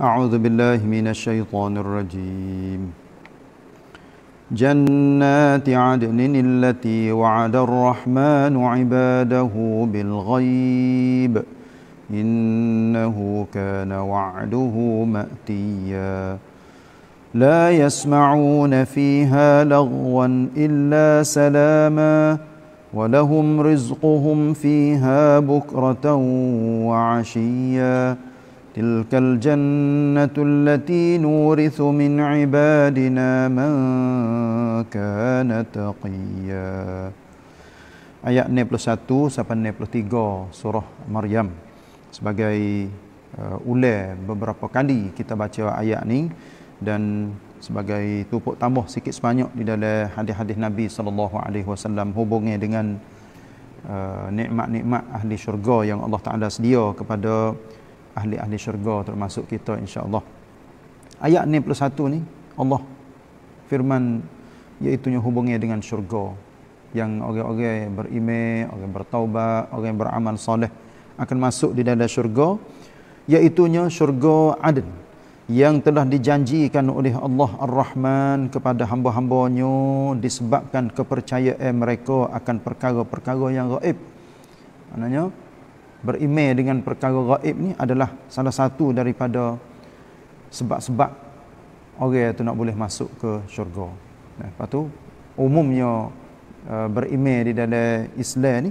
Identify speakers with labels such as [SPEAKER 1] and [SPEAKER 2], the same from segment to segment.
[SPEAKER 1] أعوذ بالله من الشيطان الرجيم جنات عدن التي وعد الرحمن عباده بالغيب إنه كان وعده مأتيا لا يسمعون فيها لغوا إلا سلاما ولهم رزقهم فيها بكرة وعشيا تلك الجنة التي نورث من عبادنا من كان تقيا Ayat 91 sampai 93 surah Maryam sebagai uh, ule beberapa kali kita baca ayat ni dan sebagai tupuk tambah sikit sebanyak di dalam hadis-hadis Nabi sallallahu alaihi wasallam hubungnya dengan uh, nikmat-nikmat ahli syurga yang Allah Taala sedia kepada ahli-ahli syurga termasuk kita insya-Allah. Ayat 61 ni Allah firman iaitu nya hubungnya dengan syurga yang orang-orang beriman, orang bertaubat, orang yang beramal soleh akan masuk di dalam syurga iaitu nya syurga Aden yang telah dijanjikan oleh Allah Ar-Rahman kepada hamba-hambanya disebabkan kepercayaan mereka akan perkara-perkara yang gaib. Maknanya, berimej dengan perkara gaib ni adalah salah satu daripada sebab-sebab orang tu nak boleh masuk ke syurga. Lepas tu umumnya eh, berimej di dalam Islam ni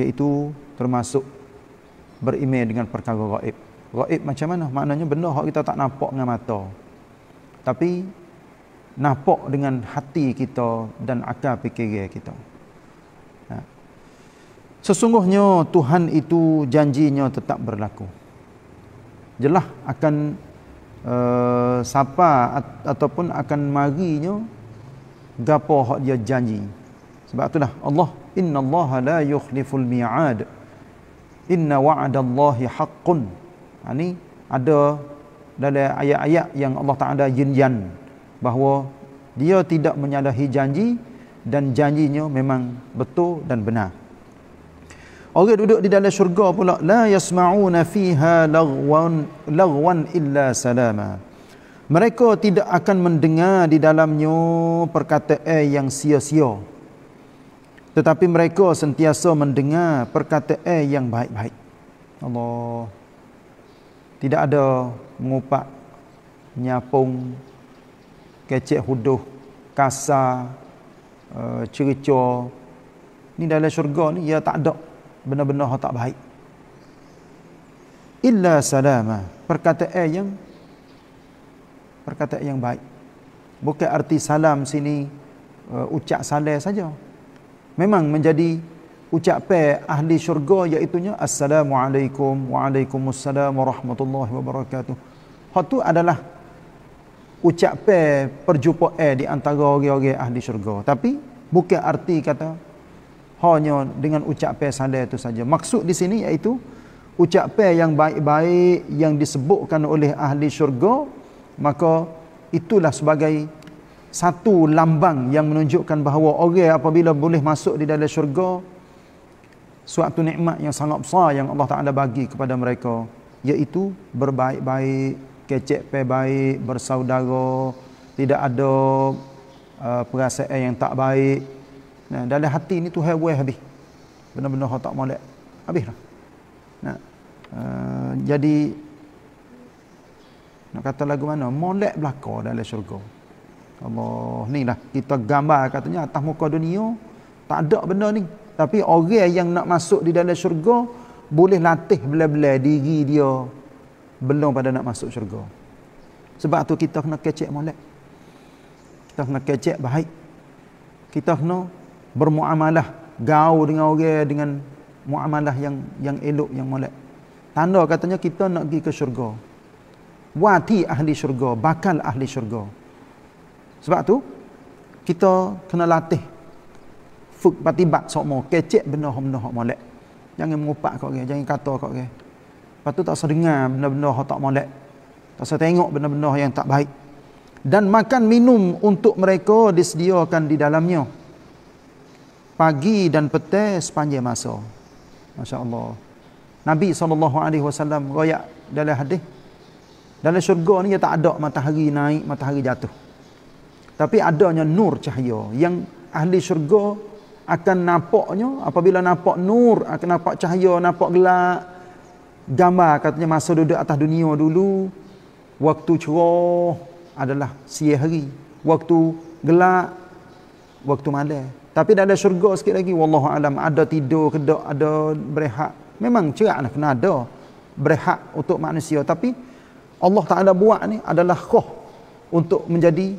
[SPEAKER 1] iaitu termasuk berimej dengan perkara gaib. Gaib macam mana? Maknanya benda hak kita tak nampak dengan mata. Tapi nampak dengan hati kita dan akal fikiran kita. Sesungguhnya Tuhan itu janjinya tetap berlaku. Jelah akan uh, sapa at, ataupun akan marinya gapo hak dia janji. Sebab itulah Allah Inna Allah la yukhliful mii'ad, Inna wa'adallahi haqqun Ini ha, ada dalam ayat-ayat yang Allah Ta'ala yin-yan Bahawa dia tidak menyalahi janji Dan janjinya memang betul dan benar Orang duduk di dalam syurga pula la yasmauna fiha lagwan lagwan illa salama. Mereka tidak akan mendengar di dalamnya perkataan yang sia-sia. Tetapi mereka sentiasa mendengar perkataan yang baik-baik. Allah. Tidak ada mengupak, nyapung, kecek huduh, kasar, uh, eh, cerica. Ini dalam syurga ni, ya tak ada benar-benar tak baik illa salama perkataan yang perkataan yang baik bukan arti salam sini uh, ucap salam saja memang menjadi ucap pe ahli syurga iaitu nya assalamualaikum waalaikumussalam warahmatullahi wabarakatuh hal tu adalah ucap ucapan perjumpaan di antara orang-orang ahli syurga tapi bukan arti kata hanya dengan ucapan salah itu saja. Maksud di sini iaitu ucapan yang baik-baik yang disebutkan oleh ahli syurga maka itulah sebagai satu lambang yang menunjukkan bahawa orang apabila boleh masuk di dalam syurga suatu nikmat yang sangat besar yang Allah Taala bagi kepada mereka iaitu berbaik-baik, kecek pe baik, bersaudara, tidak ada uh, perasaan yang tak baik, Nah, dalam hati ni tu buai habis. Benar-benar hak tak molek. Habis dah. Nah. Uh, jadi nak kata lagu mana? Molek belaka dalam syurga. Allah, ni lah kita gambar katanya atas muka dunia tak ada benda ni. Tapi orang yang nak masuk di dalam syurga boleh latih bela-bela diri dia belum pada nak masuk syurga. Sebab tu kita kena kecek molek. Kita kena kecek baik. Kita kena bermuamalah gaul dengan orang dengan muamalah yang yang elok yang molek tanda katanya kita nak pergi ke syurga wati ahli syurga bakal ahli syurga sebab tu kita kena latih fuk patibat sokmo kecek benda benda hok molek jangan mengupak kau, orang jangan kata kau. orang patu tak usah dengar benda-benda hok tak molek tak usah tengok benda-benda yang tak baik dan makan minum untuk mereka disediakan di dalamnya pagi dan petang sepanjang masa. Masya-Allah. Nabi sallallahu alaihi wasallam royak dalam hadis. Dalam syurga ni tak ada matahari naik, matahari jatuh. Tapi adanya nur cahaya yang ahli syurga akan nampaknya apabila nampak nur, akan nampak cahaya, nampak gelap. Gambar katanya masa duduk atas dunia dulu waktu cerah adalah siang hari, waktu gelap waktu malam. Tapi dah ada syurga sikit lagi. Wallahu alam ada tidur ke tak, ada berehat. Memang ceraklah kena ada berehat untuk manusia. Tapi Allah Ta'ala buat ni adalah khuh untuk menjadi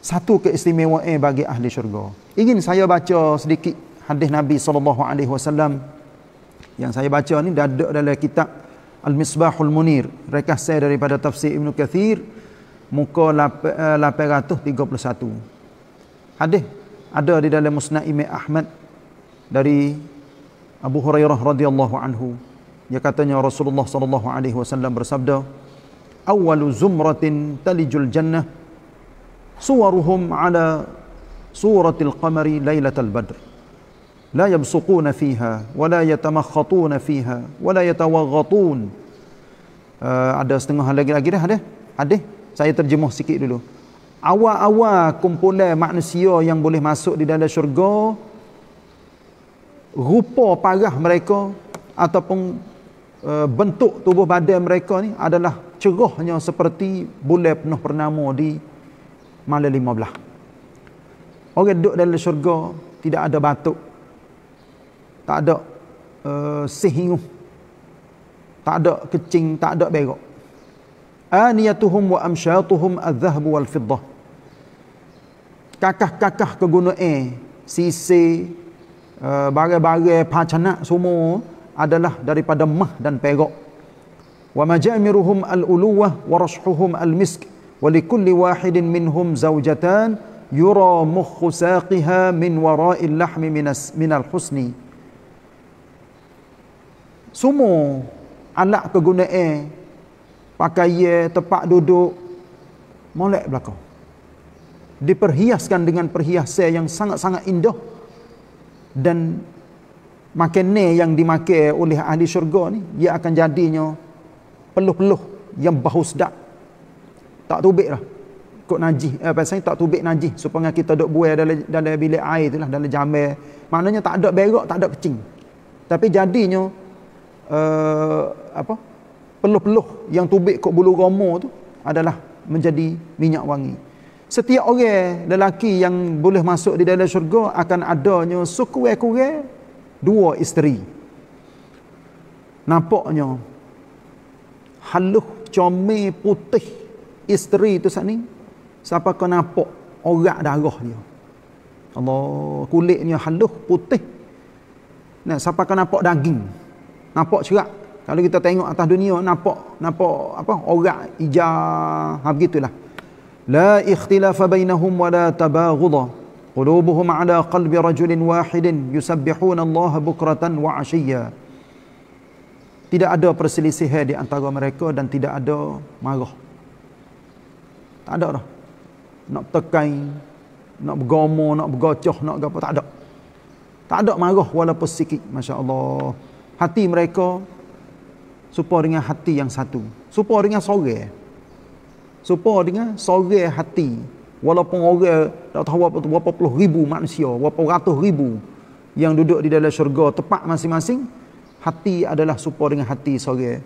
[SPEAKER 1] satu keistimewaan bagi ahli syurga. Ingin saya baca sedikit hadis Nabi Sallallahu Alaihi Wasallam yang saya baca ni dada dalam kitab Al-Misbahul Munir. Rekah saya daripada Tafsir Ibn Kathir muka 831. Eh, hadis ada di dalam Musnad Imam Ahmad dari Abu Hurairah radhiyallahu anhu dia katanya Rasulullah sallallahu alaihi wasallam bersabda awwalu zumratin talijul jannah suwaruhum ala suratil qamari lailatal badr لا fiha, wa la يتمخطون fiha, wa la uh, ada setengah lagi lagi dah ada ada saya terjemuh sikit dulu awal-awal kumpulan manusia yang boleh masuk di dalam syurga rupa parah mereka ataupun e, bentuk tubuh badan mereka ni adalah cerahnya seperti bulan penuh purnama di malam lima belah orang duduk dalam syurga tidak ada batuk tak ada e, eh, sehinguh tak ada kecing, tak ada berok aniyatuhum wa amshatuhum al-zahbu wal-fiddah kakah-kakah kegunaan, gunung air, sisi, eh, barai-barai, uh, pacanak semua adalah daripada mah dan perak. Wa majamiruhum al-uluwah wa rashuhum al-misk wa likulli wahidin minhum zawjatan yura mukhu saqiha min wara'il lahmi min minal husni. Semua alat kegunaan, pakaian, tempat duduk, molek belakang diperhiaskan dengan perhiasan yang sangat-sangat indah dan makanan yang dimakan oleh ahli syurga ni ia akan jadinya peluh-peluh yang bau sedap tak tubik lah kok najih eh, pasal tak tubik najih supaya kita dok buai dalam dalam bilik air itulah dalam jamir maknanya tak ada berak tak ada kecing tapi jadinya uh, apa peluh-peluh yang tubik kok bulu roma tu adalah menjadi minyak wangi setiap orang lelaki yang boleh masuk di dalam syurga akan adanya sekurang-kurang dua isteri. Nampaknya haluh comel putih isteri tu sat ni. Siapa kau nampak orak darah dia. Allah kulitnya haluh putih. Nah, siapa kau nampak daging. Nampak cerak. Kalau kita tengok atas dunia nampak nampak apa orak hijau habis gitulah. لا اختلاف بينهم ولا تباغض قلوبهم على قلب رجل واحد يسبحون الله بكرة وعشية tidak ada perselisihan di antara mereka dan tidak ada marah. Tak ada dah. Nak tekan, nak bergomo, nak bergocoh, nak apa, tak ada. Tak ada marah walaupun sikit, Masya Allah. Hati mereka, supaya dengan hati yang satu. Supaya dengan sore. Supaya dengan sore hati. Walaupun orang tak tahu berapa, berapa puluh ribu manusia, berapa ratus ribu yang duduk di dalam syurga tepat masing-masing, hati adalah supaya dengan hati sore.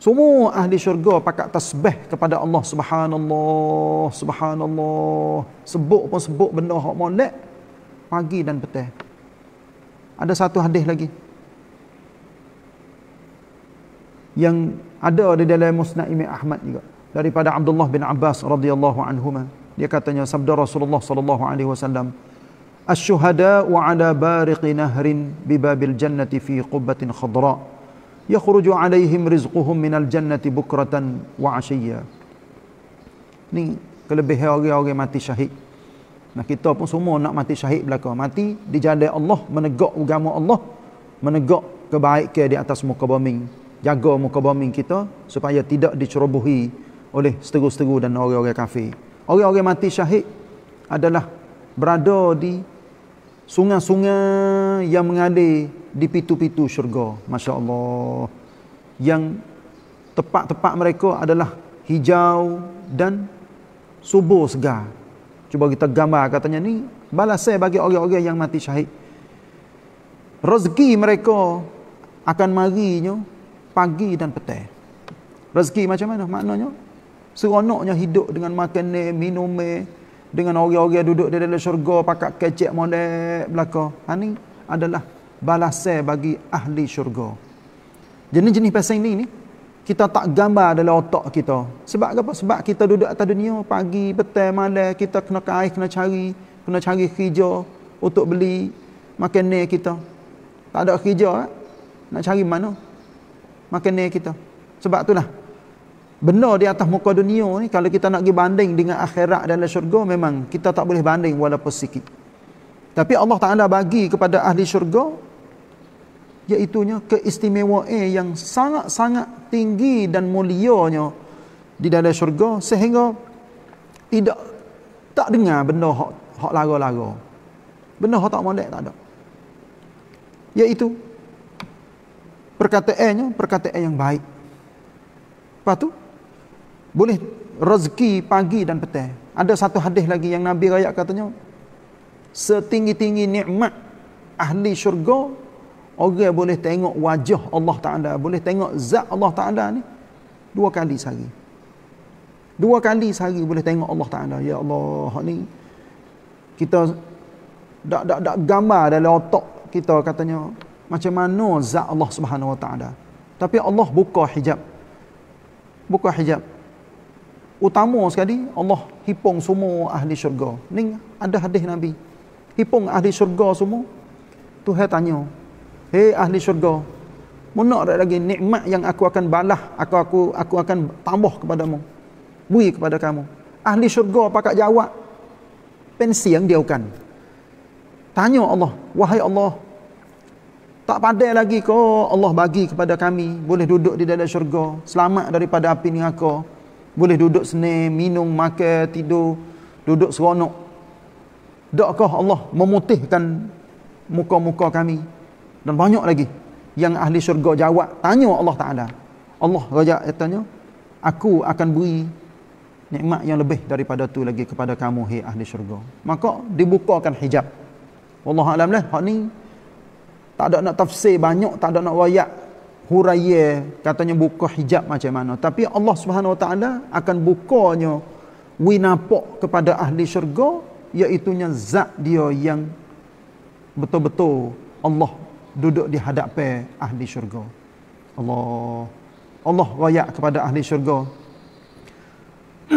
[SPEAKER 1] Semua ahli syurga pakat tasbih kepada Allah Subhanallah, Subhanallah. Sebut pun sebut benda hak molek pagi dan petang. Ada satu hadis lagi. Yang ada di dalam Musnad Imam Ahmad juga daripada Abdullah bin Abbas radhiyallahu anhu dia katanya sabda Rasulullah sallallahu alaihi wasallam asyuhada wa ala bariq nahrin bi babil jannati fi qubbatin khadra yakhruju alaihim rizquhum min al jannati bukratan wa ashiya ni kelebihan orang-orang mati syahid nah kita pun semua nak mati syahid belaka mati di jalan Allah menegak agama Allah menegak kebaikan di atas muka bumi jaga muka bumi kita supaya tidak diceroboh oleh seteru-seteru dan orang-orang kafir. Orang-orang mati syahid adalah berada di sungai-sungai yang mengalir di pitu-pitu syurga. Masya Allah. Yang tempat-tempat mereka adalah hijau dan subur segar. Cuba kita gambar katanya ni balas saya bagi orang-orang yang mati syahid. Rezeki mereka akan marinya pagi dan petang. Rezeki macam mana? Maknanya seronoknya hidup dengan makan ni, minum ni, dengan orang-orang duduk di dalam syurga, pakat kecek molek belaka. Ini ha, adalah balasai bagi ahli syurga. Jenis-jenis pasang ni, ni, kita tak gambar dalam otak kita. Sebab apa? Sebab kita duduk atas dunia, pagi, petai, malam, kita kena kain, kena cari, kena cari hijau untuk beli makan ni kita. Tak ada hijau, eh? nak cari mana makan ni kita. Sebab itulah, Benar di atas muka dunia ni kalau kita nak pergi banding dengan akhirat dan syurga memang kita tak boleh banding walaupun sikit tapi Allah Ta'ala bagi kepada ahli syurga iaitunya keistimewaan yang sangat-sangat tinggi dan mulianya di dalam syurga sehingga tidak tak dengar benda hak hak lara-lara. Benda hak tak molek tak ada. Iaitu perkataannya perkataan yang baik. Lepas tu boleh rezeki pagi dan petang. Ada satu hadis lagi yang Nabi rakyat katanya, setinggi-tinggi nikmat ahli syurga, orang boleh tengok wajah Allah Ta'ala, boleh tengok zat Allah Ta'ala ni, dua kali sehari. Dua kali sehari boleh tengok Allah Ta'ala. Ya Allah, ni kita tak, tak, tak gambar dalam otak kita katanya, macam mana zat Allah Subhanahu Wa Ta'ala. Tapi Allah buka hijab. Buka hijab utama sekali Allah hipung semua ahli syurga ni ada hadis Nabi hipung ahli syurga semua tu saya tanya hei ahli syurga mana ada lagi nikmat yang aku akan balah aku aku aku akan tambah kepadamu bui kepada kamu ahli syurga pakak jawab pensi yang dia kan tanya Allah wahai Allah tak padai lagi kau Allah bagi kepada kami boleh duduk di dalam syurga selamat daripada api neraka boleh duduk seni minum makan tidur duduk seronok dakkah Allah memutihkan muka-muka kami dan banyak lagi yang ahli syurga jawab tanya Allah Taala Allah raja eh, tanya aku akan beri nikmat yang lebih daripada tu lagi kepada kamu hai ahli syurga maka dibukakan hijab wallahu alamlah hak ni tak ada nak tafsir banyak tak ada nak wayak huraya katanya buka hijab macam mana tapi Allah Subhanahu Wa Taala akan bukanya winapok kepada ahli syurga iaitu nya zat dia yang betul-betul Allah duduk di hadapan ahli syurga Allah Allah royak kepada ahli syurga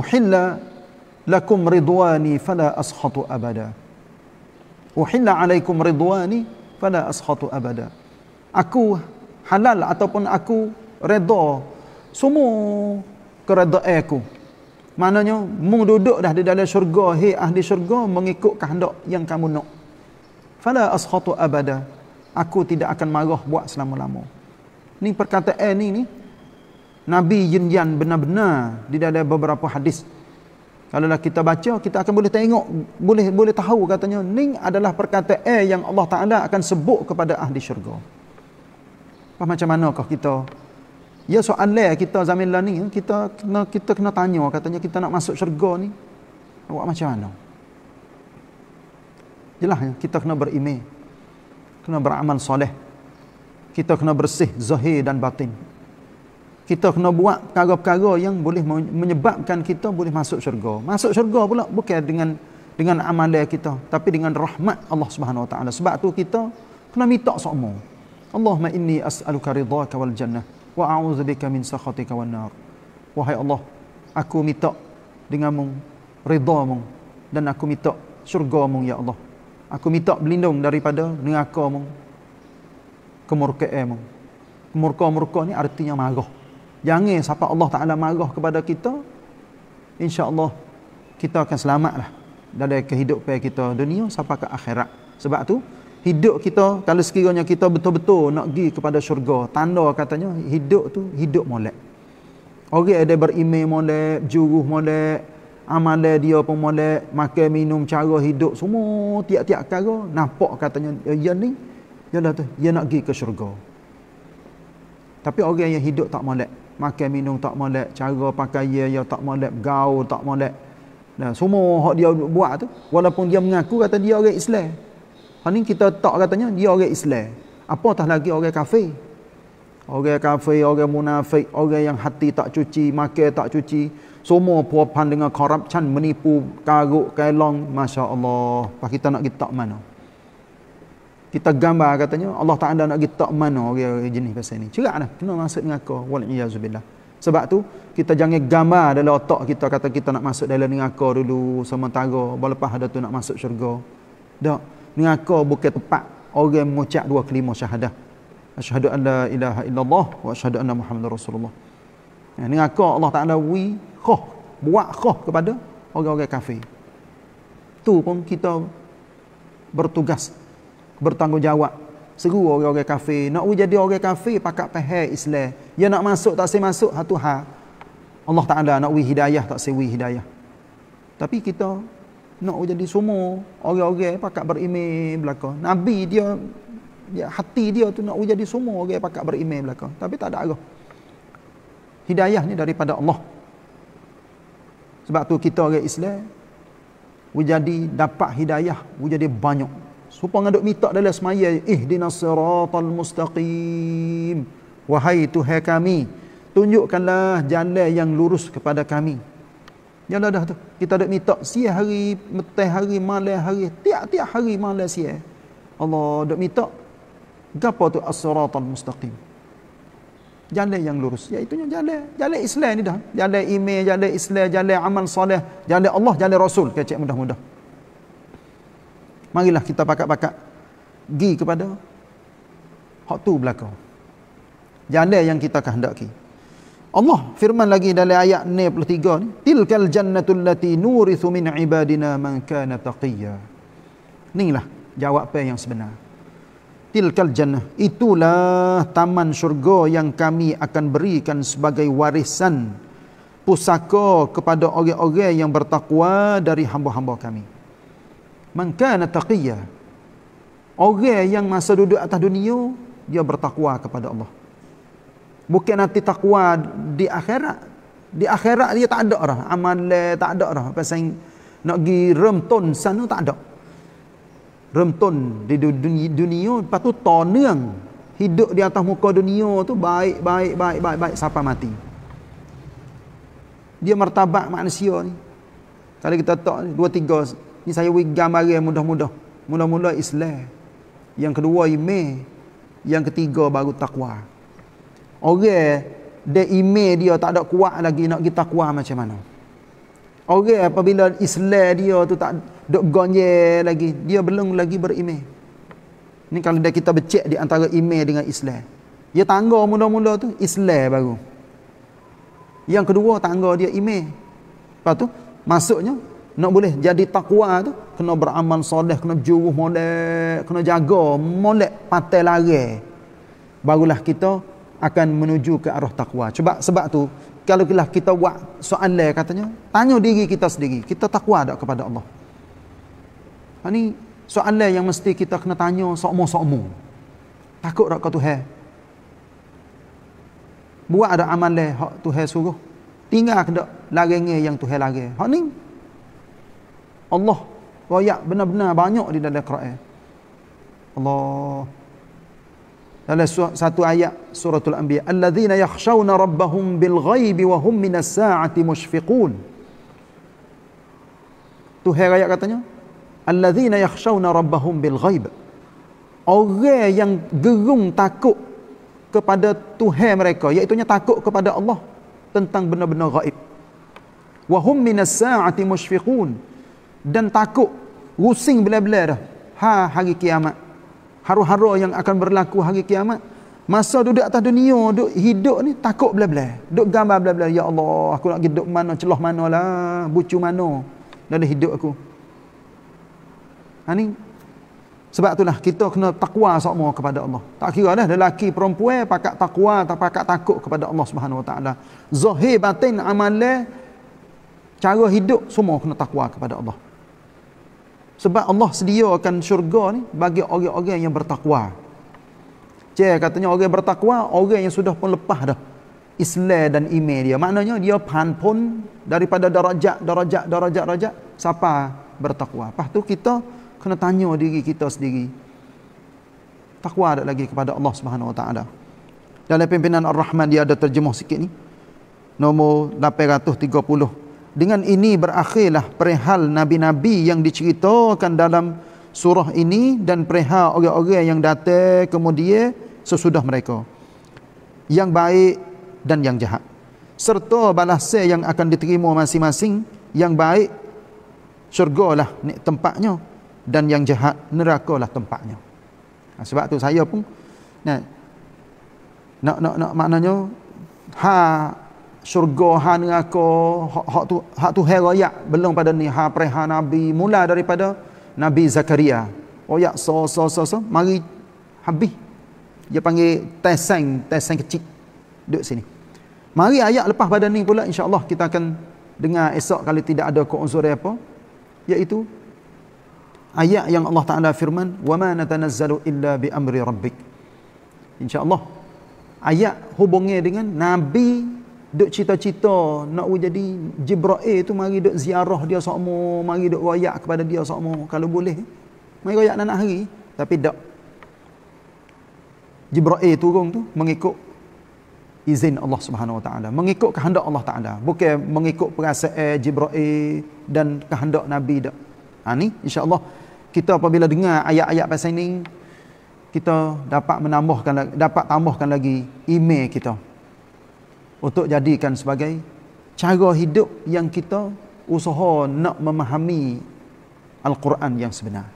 [SPEAKER 1] uhilla lakum ridwani fala ashatu abada uhilla alaikum ridwani fala ashatu abada aku halal ataupun aku redha semua keredaan aku maknanya mung duduk dah di dalam syurga hei ahli syurga mengikut kehendak yang kamu nak fala ashatu abada aku tidak akan marah buat selama-lama ni perkataan ni ni Nabi Yunjan benar-benar di dalam beberapa hadis kalau lah kita baca kita akan boleh tengok boleh boleh tahu katanya ni adalah perkataan yang Allah Taala akan sebut kepada ahli syurga Lepas macam mana manakah kita? Ya soalan kita zaman lah ni, kita kena, kita kena tanya katanya kita nak masuk syurga ni. Awak macam mana? Jelah ya, kita kena berime, Kena beramal soleh. Kita kena bersih zahir dan batin. Kita kena buat perkara-perkara yang boleh menyebabkan kita boleh masuk syurga. Masuk syurga pula bukan dengan dengan amalan kita, tapi dengan rahmat Allah Subhanahu Wa Taala. Sebab tu kita kena minta semua. Allahumma inni as'aluka ridhaka wal jannah wa a'udzubika min sakhatika wan nar. Wahai Allah, aku minta denganmu ridhamu dan aku minta syurgamu ya Allah. Aku minta berlindung daripada neraka mu, nerakamu mu, Murka-murka ni artinya marah. Jangan siapa Allah Taala marah kepada kita, insya-Allah kita akan selamatlah dari kehidupan kita dunia sampai ke akhirat. Sebab tu hidup kita kalau sekiranya kita betul-betul nak pergi kepada syurga tanda katanya hidup tu hidup molek orang ada berime molek juruh molek amal dia pun molek makan minum cara hidup semua tiap-tiap perkara nampak katanya ya, ya ni ya lah tu dia ya nak pergi ke syurga tapi orang yang hidup tak molek makan minum tak molek cara pakaian dia ya, tak molek gaul tak molek nah, semua hak dia buat tu walaupun dia mengaku kata dia orang Islam Hal ni kita tak katanya dia orang Islam. Apa Apatah lagi orang kafe, Orang kafe, orang munafik, orang yang hati tak cuci, makan tak cuci. Semua puapan dengan corruption, menipu, karuk, kailong. Masya Allah. Pak kita nak kita mana? Kita gambar katanya Allah tak ada nak kita mana orang jenis pasal ni. Cerak dah. Kena masuk dengan kau. Waliyahzubillah. Sebab tu kita jangan gambar dalam otak kita kata kita nak masuk dalam neraka dulu sementara. Lepas ada tu nak masuk syurga. Tak. Nengaka bukan tepat orang mengucap dua kelima syahadah. Asyhadu an la ilaha illallah wa asyhadu anna Muhammad Rasulullah. Nengaka ya, Allah Taala wi khah buat khah kepada orang-orang kafir. Tu pun kita bertugas bertanggungjawab seru orang-orang kafir nak wujud jadi orang kafir pakak pahal Islam ya nak masuk tak saya masuk ha Tuhan Allah Taala nak wi hidayah tak saya sewi hidayah tapi kita nak jadi semua orang-orang pakat berime belaka. Nabi dia dia hati dia tu nak jadi semua orang pakat berime belaka. Tapi tak ada arah. Hidayah ni daripada Allah. Sebab tu kita orang Islam jadi dapat hidayah, jadi banyak. Supaya ngaduk minta dalam semaya, ihdinas siratal mustaqim. Wahai Tuhan kami, tunjukkanlah jalan yang lurus kepada kami. Jalan dah tu. Kita ada minta siang hari, petang hari, malam hari, tiap-tiap hari malam siang. Allah dak minta gapo tu as-siratal mustaqim. Jalan yang lurus, iaitu ya, jalan jalan Islam ni dah. Jalan iman, jalan Islam, jalan amal soleh, jalan Allah, jalan Rasul, kecik mudah-mudah. Marilah kita pakat-pakat gi kepada hak tu belakang. Jalan yang kita kehendaki. Allah firman lagi dalam ayat 93 ni tilkal jannatu lati nurithu min ibadina man kana taqiyya inilah jawapan yang sebenar tilkal jannah itulah taman syurga yang kami akan berikan sebagai warisan pusaka kepada orang-orang yang bertakwa dari hamba-hamba kami man kana taqiyya orang yang masa duduk atas dunia dia bertakwa kepada Allah Bukan nanti takwa di akhirat. Di akhirat dia tak ada dah. Amal tak ada dah. Pasal nak pergi remton sana tak ada. Remton di dunia, dunia lepas tu toneng. Hidup di atas muka dunia tu baik, baik, baik, baik, baik. Sampai mati. Dia martabat manusia ni. Kalau kita tak dua tiga. Ni saya gambar yang mudah-mudah. Mula-mula Islam. Yang kedua iman. Yang ketiga baru Takwa orang dia email dia tak ada kuat lagi nak kita kuat macam mana orang apabila Islam dia tu tak dok gonye lagi dia belum lagi berime. ni kalau dah kita becek di antara imej dengan Islam dia tangga mula-mula tu Islam baru yang kedua tangga dia imej lepas tu maksudnya nak boleh jadi takwa tu kena beramal soleh kena juruh molek kena jaga molek patel lari barulah kita akan menuju ke arah takwa. Cuba sebab tu, kalau kita buat soalan katanya, tanya diri kita sendiri, kita takwa tak kepada Allah? Ini ha, soalan yang mesti kita kena tanya seumur-seumur. Takut tak ke Tuhan? Buat ada amalan yang Tuhan suruh? Tinggal ke tak larangnya yang Tuhan larang? Ini Allah, wayak benar-benar banyak di dalam Quran. Allah, dalam satu ayat suratul anbiya alladhina yakhshawna rabbahum bilghaibi wa hum minas saati mushfiqun tu hai ayat katanya alladhina yakhshawna rabbahum bilghaib orang yang gerung takut kepada tuhan mereka iaitu nya takut kepada Allah tentang benda-benda gaib wa hum minas saati mushfiqun dan takut rusing bila-bila dah ha hari kiamat haru-haru yang akan berlaku hari kiamat. Masa duduk atas dunia, duduk hidup ni takut bela-bela. Duduk gambar bela-bela. Ya Allah, aku nak hidup mana, celah mana lah, bucu mana. Dalam hidup aku. Ini. Ha, Sebab itulah kita kena takwa semua kepada Allah. Tak kira lah, lelaki perempuan pakat takwa tak pakat takut kepada Allah Subhanahu Wa Taala. Zahir batin amalai, cara hidup semua kena takwa kepada Allah. Sebab Allah sediakan syurga ni bagi orang-orang yang bertakwa. Cik katanya orang yang bertakwa, orang yang sudah pun lepas dah. Islam dan iman dia. Maknanya dia pan pun daripada darajat, darajat, darajat, darajat. Siapa bertakwa? Lepas tu kita kena tanya diri kita sendiri. Takwa ada lagi kepada Allah Subhanahu SWT. Dalam pimpinan Ar-Rahman dia ada terjemah sikit ni. Nombor 830. 830. Dengan ini berakhirlah perihal Nabi-Nabi yang diceritakan dalam surah ini dan perihal orang-orang yang datang kemudian sesudah mereka. Yang baik dan yang jahat. Serta balasnya yang akan diterima masing-masing yang baik lah tempatnya dan yang jahat neraka lah tempatnya. Ha, sebab tu saya pun nak nak nak maknanya ha syurga han ngako hak, hak tu hak tu hal royak belum pada ni ha preha nabi mula daripada nabi zakaria oyak so so so so mari habis dia panggil tesang tesang kecil duduk sini mari ayat lepas pada ni pula insyaallah kita akan dengar esok kalau tidak ada ko kuunsur apa iaitu ayat yang Allah Taala firman wama natanazzalu illa bi amri rabbik insyaallah ayat hubungnya dengan nabi duk cita-cita nak jadi Jibra'il tu mari duk ziarah dia sokmo, mari duk royak kepada dia sokmo kalau boleh. Mari royak nak hari tapi dak. Jibra'il turun tu mengikut izin Allah Subhanahu Wa Taala, mengikut kehendak Allah Taala, bukan mengikut perasaan Jibra'il dan kehendak Nabi dak. Ha ni insya-Allah kita apabila dengar ayat-ayat pasal ini kita dapat menambahkan dapat tambahkan lagi email kita untuk jadikan sebagai cara hidup yang kita usaha nak memahami Al-Quran yang sebenar.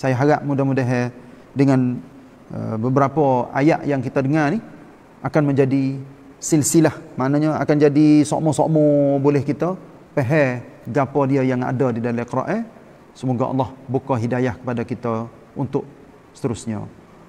[SPEAKER 1] Saya harap mudah-mudahan dengan eh, beberapa ayat yang kita dengar ni akan menjadi silsilah. Maknanya akan jadi sokmo-sokmo boleh kita faham gapo dia yang ada di dalam Al-Quran. Semoga Allah buka hidayah kepada kita untuk seterusnya.